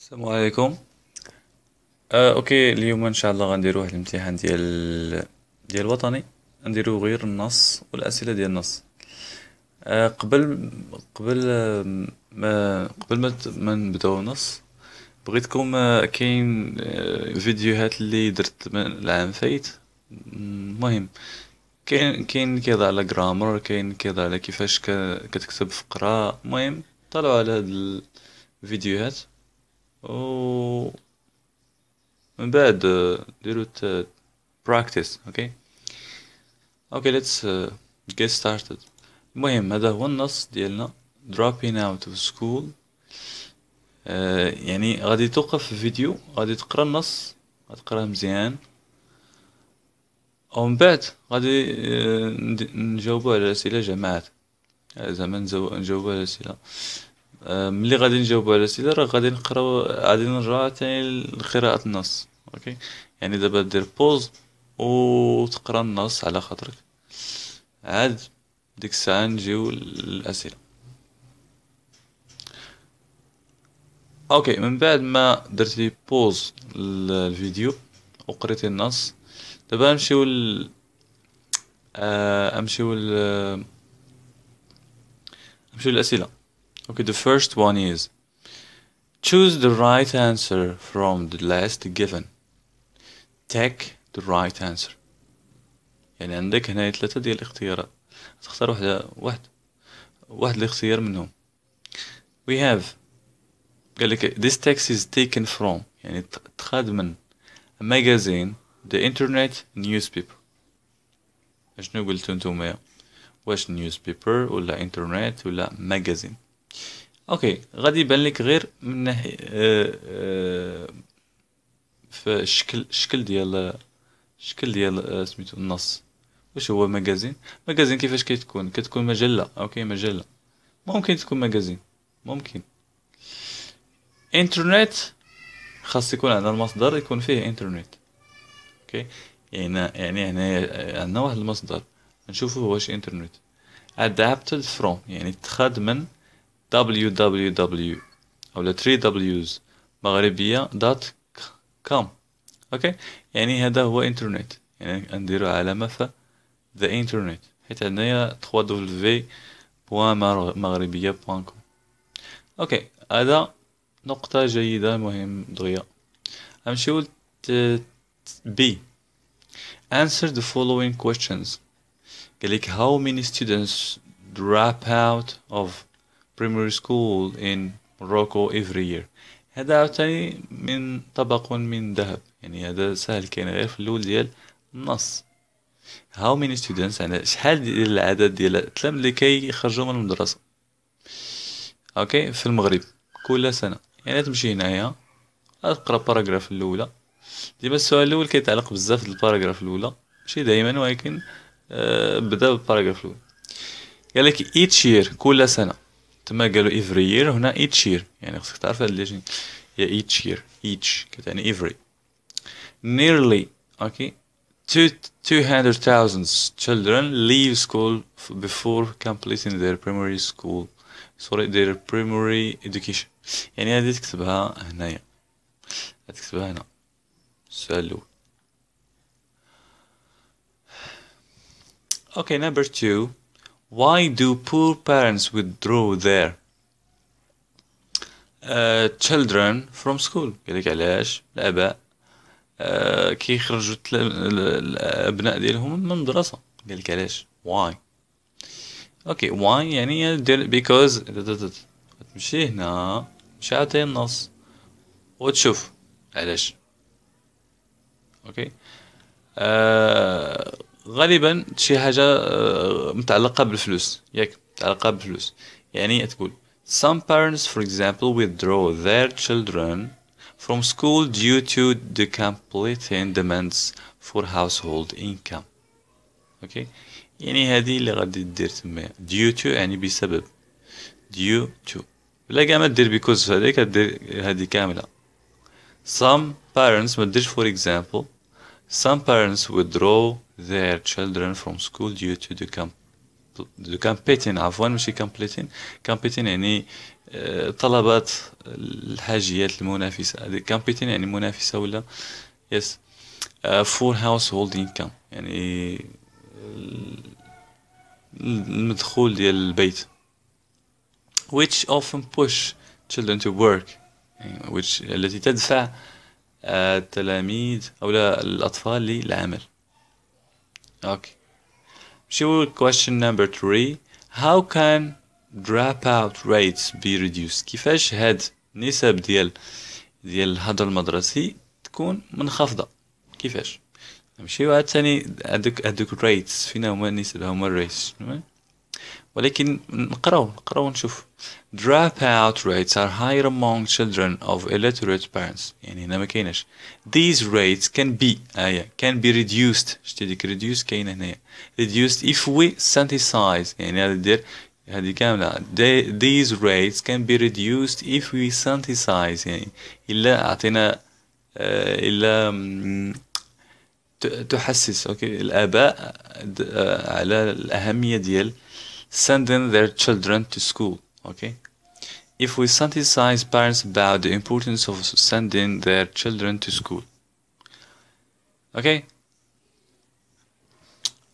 السلام عليكم آه، اوكي اليوم ان شاء الله غنديرو واحد الامتحان ديال ديال وطني غنديروا غير النص والاسئله ديال النص آه، قبل قبل آه، ما قبل ما ما نبداو النص بغيتكم آه، كاين آه، فيديوهات اللي درت من العام فايت المهم كاين كاين كيهضر على جرامر كاين كيهضر على كيفاش كتكتب فقره المهم طلعوا على هاد الفيديوهات و من بعد ديروا براكتيس اوكي اوكي ليتس uh, ستارتد المهم هذا هو النص ديالنا دروبين اوت اوف سكول يعني غادي توقف في فيديو غادي تقرا النص غتقراه مزيان ومن بعد غادي آه، نجاوبو على الاسئله جماعات آه، زعما نجاوبو على الاسئله آه، ملي غادي نجاوبوا على الاسئله راه غادي نقراو غادي نرجعوا ثاني لقراءه النص اوكي يعني دابا دير بوز وتقرا النص على خاطرك عاد ديك الساعه نجيو للاسئله اوكي من بعد ما درتي بوز الفيديو وقريتي النص دابا نمشيو ل امشيو آه، ل امشيو للاسئله Okay, the first one is choose the right answer from the last given. Take the right answer. يعني عندك هنا ثلاثة ديال الاختيارات تختار واحدة واحد واحد الاختيار منهم we have قال لك this text is taken from يعني تخاد من a magazine the internet newspaper شنو قلتو نتوما واش newspaper ولا internet ولا magazine اوكي غادي يبان لك غير من ناحيه آه، آه، في الشكل الشكل ديال الشكل ديال آه، سميتو النص واش هو مجازين مجازين كيفاش كتكون كتكون مجله اوكي مجله ممكن تكون مجازين ممكن انترنت خاص يكون عندنا المصدر يكون فيه انترنت اوكي يعني يعني هنا عندنا واحد المصدر نشوفه واش انترنت ادابتد فروم يعني اتخذ من www او لتري W's مغربية دوت كوم اوكي يعني هذا هو انترنت يعني نديرو علامة ف the internet حيت عندنا 3w بوان مغربية بوان كوم اوكي هذا نقطة جيدة مهم دغيا غنمشيو بي answer the following questions قالك how many students drop out of primary school in Morocco every year هذا عاوتاني من طبق من ذهب يعني هذا سهل كاين غير في الاول ديال النص هاو ميني ستودنتس يعني شحال ديال العدد ديال التلاميذ اللي كيخرجوا من المدرسه اوكي في المغرب كل سنه يعني تمشي هنايا تقرا باراغراف الاولى ديما السؤال الاول كيتعلق بزاف الباراغراف الاولى ماشي دائما ولكن آه بدا بالباراغراف الاول قال لك ايتش يير كل سنه تما قالوا افريير هنا ايتش يير يعني خصك تعرف هاد لي هي ايتش يير ايتش كتعني افري nearly اوكي 200,000 children leave school before completing their primary school sorry their primary education يعني هذه تكتبها هنايا تكتبها هنا السؤال الاول اوكي نمبر 2 Why do poor parents withdraw their uh, children from school؟ قال لك علاش الآباء uh, كيخرجوا الأبناء ديالهم من المدرسة قال لك علاش why اوكي okay, why يعني because تمشي هنا تمشي عاطي النص وتشوف علاش اوكي okay. uh, غالبا شي حاجه متعلقه بالفلوس ياك متعلقه بالفلوس يعني تقول some parents for example withdraw their children from school due to the completing demands for household income اوكي okay. يعني هذه اللي غادي دير تما due to يعني بسبب due to بلا كاع ما دير because في هذيك دير هذه كامله some parents ما ديرش for example Some parents withdraw their children from school due to the, camp. the campaign عفوا ماشي campaign campaign يعني طلبات الحاجيات المنافسة The campaign يعني منافسة ولا yes uh, for household income يعني المدخول ديال البيت which often push children to work which التي تدفع التلاميذ أو لا الأطفال للعمل أوكي شو question number three how can dropout rates be reduced كيفاش هاد النسب ديال ديال الهدر المدرسي تكون منخفضة كيفاش نمشيو عاد ثاني هادوك هادوك rates فينا هما النسب هما الريتس ولكن نقراو نقراو نشوف out rates are higher among children of illiterate parents يعني هنا ما كايناش these rates can be آية can be reduced شتي ديك reduced كاينة هنايا reduced if we synthesize يعني هذا دير هذه كاملة these rates can be reduced if we synthesize يعني إلا أعطينا إلا تحسس أوكي الآباء على الأهمية ديال sending their children to school. Okay, if we sensitize parents about the importance of sending their children to school. Okay.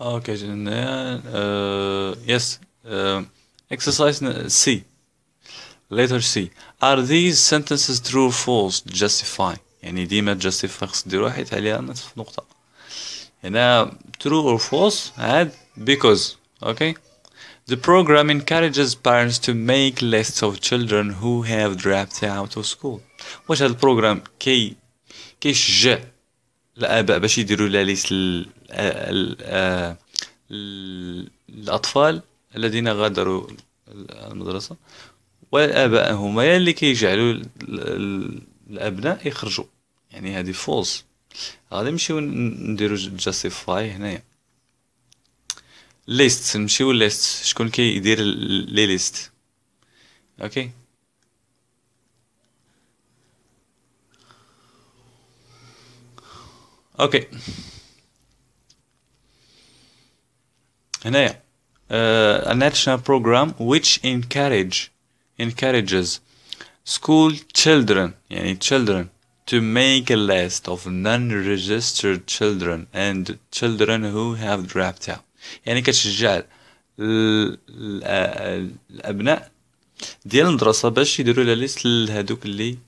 Okay, uh, yes. Uh, exercise C. Letter C. Are these sentences true or false? Justify. يعني ديما justifies the right عليها نفس النقطة. هنا true or false Had because. Okay. The program encourages parents to make lists of children who have dropped out of school. واش هذا البروغرام كي كيشجع الاباء باش يديروا لا ليست الاطفال الذين غادروا المدرسه والاباء هما اللي كيجعلوا الابناء يخرجوا يعني هذه فولس غادي نمشيو نديرو جاستيفاي هنايا lists نمشيو lists شكون كيدير لي ليست اوكي اوكي هنايا a national program which encourage encourages school children يعني children to make a list of non-registered children and children who have dropped out يعني كتشجع الابناء ديال المدرسه باش يديروا لا ليست لهذوك اللي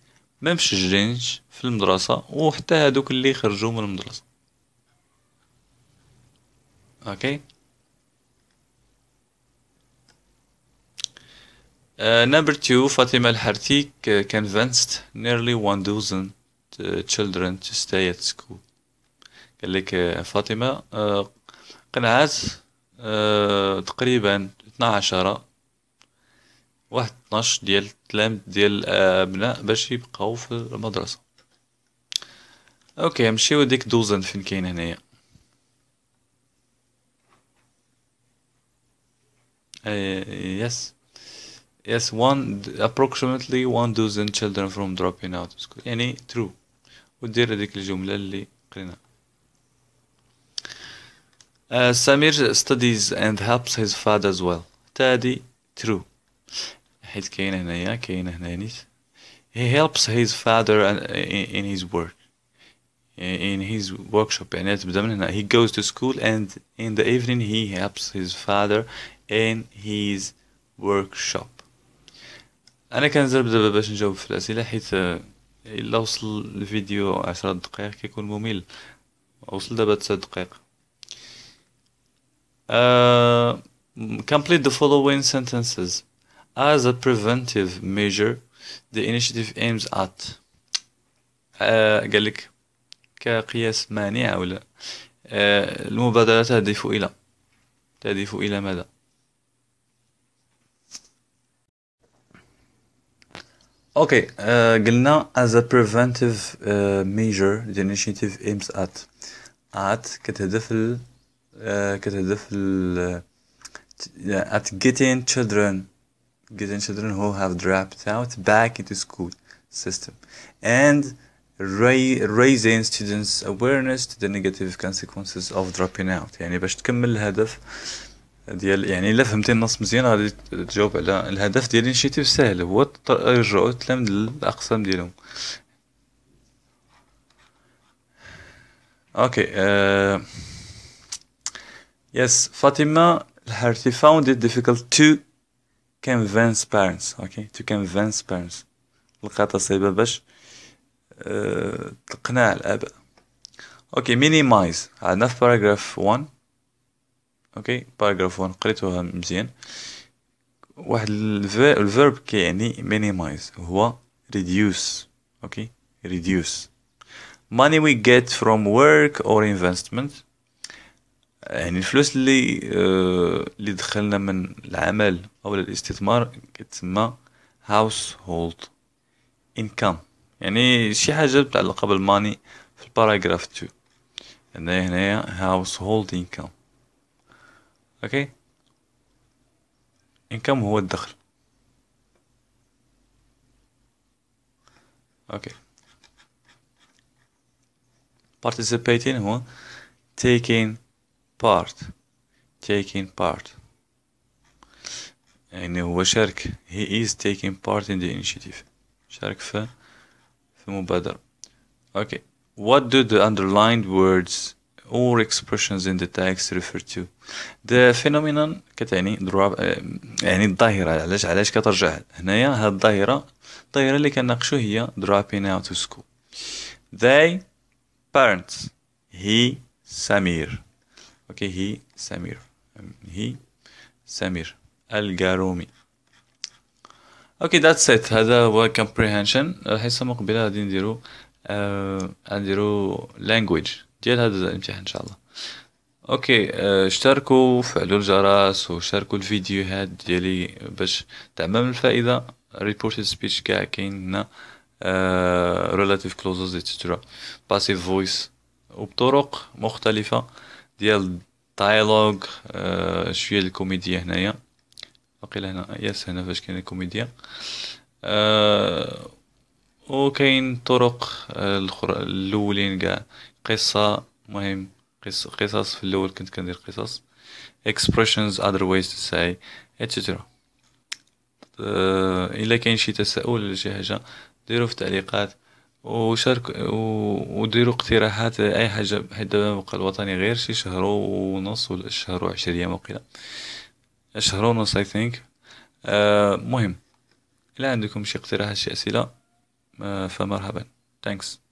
ما مشجعينش في المدرسه وحتى هذوك اللي خرجوا من المدرسه اوكي نمبر آه، 2 فاطمه Fatima Al-Hartik نيرلي convinced nearly 1,000 تو uh, children to stay at school. قال لك آه، فاطمة آه، قلعات أه تقريبا 12 واحد 12 ديال تلام ديال الابناء باش يبقاو في المدرسه اوكي نمشيو ديك دوزن فين كاين هنايا يس آه، يس one approximately one dozen children from dropping out of school يعني ترو ودير هذيك الجمله اللي قريناها Uh, Samir studies and helps his father as well. Tadi true. حيت كاين هنايا كاين هنا نيت. He helps his father in his work. In his workshop يعني تبدا من هنا. He goes to school and in the evening he helps his father in his workshop. انا كنجرب دابا باش نجاوب في الاسئله حيت الا وصل الفيديو عشرة دقائق كيكون ممل وصل دابا تسع دقائق uh, complete the following sentences. As a preventive measure, the initiative aims at uh, قال لك كقياس مانع ولا uh, المبادرة تهدف إلى تهدف إلى ماذا؟ Okay, قلنا as a preventive measure the initiative aims at at كتهدف كتهدف ال at getting children getting children who have dropped out back into school system and raising students awareness to the negative consequences of dropping out يعني باش تكمل الهدف ديال يعني الا فهمتي النص مزيان غادي تجاوب على الهدف ديال الانشيتيف ساهل هو يرجعوا التلامذ للاقسام ديالهم اوكي okay. uh, Yes, Fatima, her, she found it difficult to convince parents, okay, to convince parents. لقاتها صعيبة باش تقنع الآباء. Okay, minimize. عندنا في paragraph 1. Okay, paragraph 1 قريتوها مزيان. واحد الفيرب كيعني minimize هو reduce. Okay, reduce. Money we get from work or investment. يعني الفلوس اللي آه، اللي دخلنا من العمل او الاستثمار كتسمى هاوس هولد انكم يعني شي حاجه متعلقه بالماني في الباراجراف 2 عندنا هنايا هاوس هولد انكم اوكي انكم هو الدخل اوكي participating هو taking part taking part يعني هو شارك he is taking part in the initiative شارك في في مبادرة okay what do the underlined words or expressions in the text refer to the phenomenon كتعني يعني الظاهرة علاش علاش كترجع هنايا هاد الظاهرة الظاهرة اللي كناقشو هي dropping out of school they parents he Samir اوكي هي سمير هي سمير الجارومي اوكي ذاتس ات هذا هو comprehension الحصه المقبله غادي نديرو uh, نديرو language ديال هذا الامتحان ان شاء الله اوكي uh, اشتركوا وفعلوا الجرس وشاركوا الفيديوهات ديالي باش تعمم الفائده ريبورتد سبيتش كاع كاين هنا ريلاتيف كلوزز اتسترا باسيف فويس وبطرق مختلفه ديال الدايلوغ آه شويه الكوميديا هنايا باقي هنا يس هنا فاش كاين الكوميديا آه وكاين طرق آه الاولين كاع قصه مهم قصص في الاول كنت كندير قصص expressions other ways to say etc آه الا كاين شي تساؤل ولا شي حاجه ديرو في التعليقات وشارك وديروا اقتراحات اي حاجه حيت دابا بقى الوطني غير شي شهر ونص ولا شهر وعشرة ايام وقيله شهر ونص اي ثينك المهم الا عندكم شي اقتراحات شي اسئله آه، فمرحبا ثانكس